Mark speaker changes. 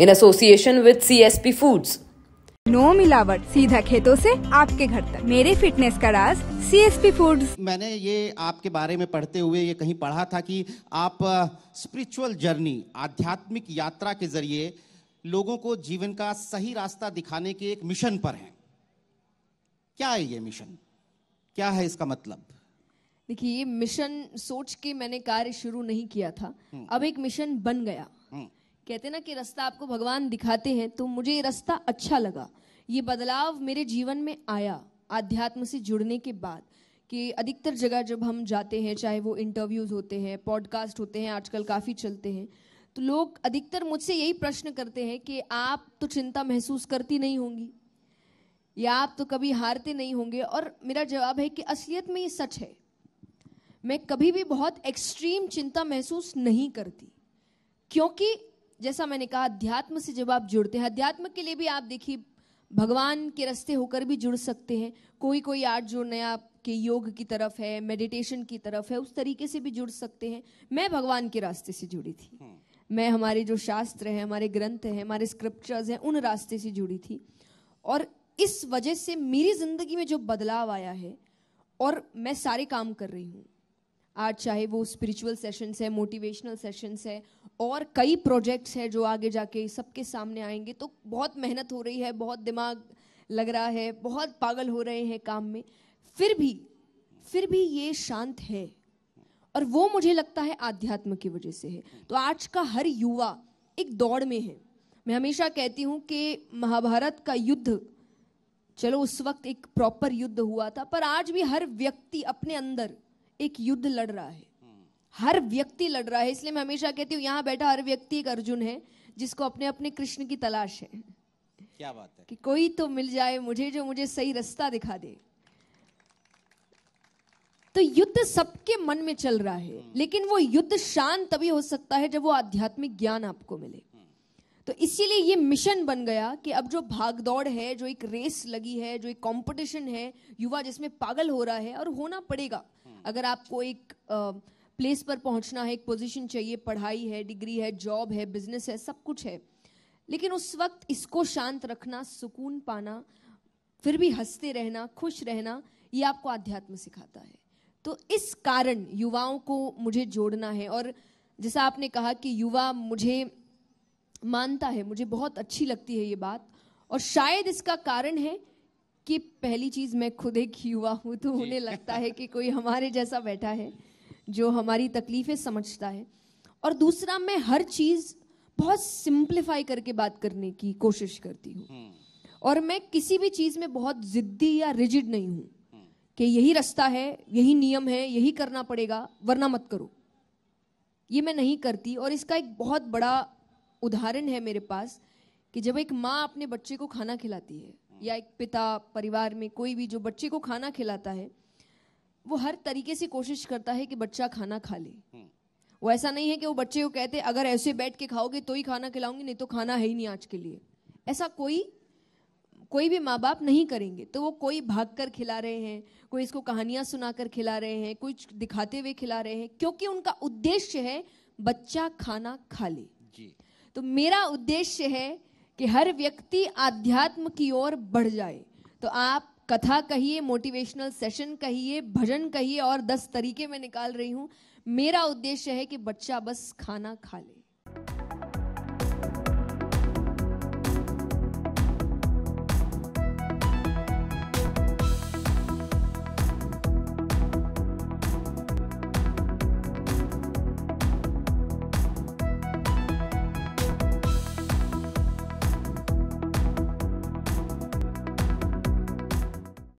Speaker 1: In association with C S P foods no मिलावट सीधा खेतों से आपके घर तक मेरे फिटनेस का राज सी एस पी फूड मैंने ये आपके बारे में पढ़ते हुए ये कहीं पढ़ा था कि आप स्पिरिचुअल जर्नी आध्यात्मिक यात्रा के जरिए लोगों को जीवन का सही रास्ता दिखाने के एक मिशन पर हैं क्या है ये मिशन क्या है इसका मतलब देखिए ये मिशन सोच के मैंने कार्य शुरू नहीं किया था हम्म। अब एक मिशन बन गया हम्म। कहते ना कि रास्ता आपको भगवान दिखाते हैं तो मुझे ये रास्ता अच्छा लगा ये बदलाव मेरे जीवन में आया आध्यात्म से जुड़ने के बाद कि अधिकतर जगह जब हम जाते हैं चाहे वो इंटरव्यूज़ होते हैं पॉडकास्ट होते हैं आजकल काफ़ी चलते हैं तो लोग अधिकतर मुझसे यही प्रश्न करते हैं कि आप तो चिंता महसूस करती नहीं होंगी या आप तो कभी हारते नहीं होंगे और मेरा जवाब है कि असलियत में ये सच है मैं कभी भी बहुत एक्सट्रीम चिंता महसूस नहीं करती क्योंकि जैसा मैंने कहा अध्यात्म से जब आप जुड़ते हैं अध्यात्म के लिए भी आप देखिए भगवान के रास्ते होकर भी जुड़ सकते हैं कोई कोई आर्ट जो नया के योग की तरफ है मेडिटेशन की तरफ है उस तरीके से भी जुड़ सकते हैं मैं भगवान के रास्ते से जुड़ी थी हम्म। मैं हमारे जो शास्त्र हैं हमारे ग्रंथ हैं हमारे स्क्रिप्चर्स हैं उन रास्ते से जुड़ी थी और इस वजह से मेरी जिंदगी में जो बदलाव आया है और मैं सारे काम कर रही हूँ आज चाहे वो स्पिरिचुअल सेशंस है मोटिवेशनल सेशंस है और कई प्रोजेक्ट्स हैं जो आगे जाके सबके सामने आएंगे तो बहुत मेहनत हो रही है बहुत दिमाग लग रहा है बहुत पागल हो रहे हैं काम में फिर भी फिर भी ये शांत है और वो मुझे लगता है आध्यात्म की वजह से है तो आज का हर युवा एक दौड़ में है मैं हमेशा कहती हूँ कि महाभारत का युद्ध चलो उस वक्त एक प्रॉपर युद्ध हुआ था पर आज भी हर व्यक्ति अपने अंदर एक युद्ध लड़ रहा है हर व्यक्ति लड़ रहा है इसलिए मैं हमेशा कहती हूँ यहाँ बैठा हर व्यक्ति एक अर्जुन है जिसको अपने अपने कृष्ण की तलाश है क्या बात है कि कोई तो मिल जाए मुझे जो मुझे सही रास्ता दिखा दे तो युद्ध सबके मन में चल रहा है लेकिन वो युद्ध शांत तभी हो सकता है जब वो आध्यात्मिक ज्ञान आपको मिले तो इसीलिए ये मिशन बन गया कि अब जो भागदौड़ है जो एक रेस लगी है जो एक कंपटीशन है युवा जिसमें पागल हो रहा है और होना पड़ेगा अगर आपको एक प्लेस पर पहुंचना है एक पोजीशन चाहिए पढ़ाई है डिग्री है जॉब है बिजनेस है सब कुछ है लेकिन उस वक्त इसको शांत रखना सुकून पाना फिर भी हंसते रहना खुश रहना ये आपको आध्यात्म सिखाता है तो इस कारण युवाओं को मुझे जोड़ना है और जैसा आपने कहा कि युवा मुझे मानता है मुझे बहुत अच्छी लगती है ये बात और शायद इसका कारण है कि पहली चीज़ मैं खुद एक युवा हूँ तो उन्हें लगता है कि कोई हमारे जैसा बैठा है जो हमारी तकलीफ़ें समझता है और दूसरा मैं हर चीज़ बहुत सिंप्लीफाई करके बात करने की कोशिश करती हूँ हम्म। और मैं किसी भी चीज़ में बहुत ज़िद्दी या रिजिड नहीं हूँ हम्म। कि यही रास्ता है यही नियम है यही करना पड़ेगा वरना मत करो ये मैं नहीं करती और इसका एक बहुत बड़ा उदाहरण है मेरे पास कि जब एक माँ अपने बच्चे को खाना खिलाती है या एक पिता परिवार में कोई भी जो बच्चे को खाना खिलाता है वो हर तरीके से कोशिश करता है कि बच्चा खाना खा ले हम्म। वो ऐसा नहीं है कि वो बच्चे को कहते अगर ऐसे बैठ के खाओगे तो ही खाना खिलाऊंगी नहीं तो खाना है ही नहीं आज के लिए ऐसा कोई कोई भी माँ बाप नहीं करेंगे तो वो कोई भाग कर खिला रहे हैं कोई इसको कहानियां सुना कर खिला रहे हैं कोई दिखाते हुए खिला रहे हैं क्योंकि उनका उद्देश्य है बच्चा खाना खा ले जी। तो मेरा उद्देश्य है कि हर व्यक्ति आध्यात्म की ओर बढ़ जाए तो आप कथा कहिए मोटिवेशनल सेशन कहिए भजन कहिए और दस तरीके में निकाल रही हूँ मेरा उद्देश्य है कि बच्चा बस खाना खा ले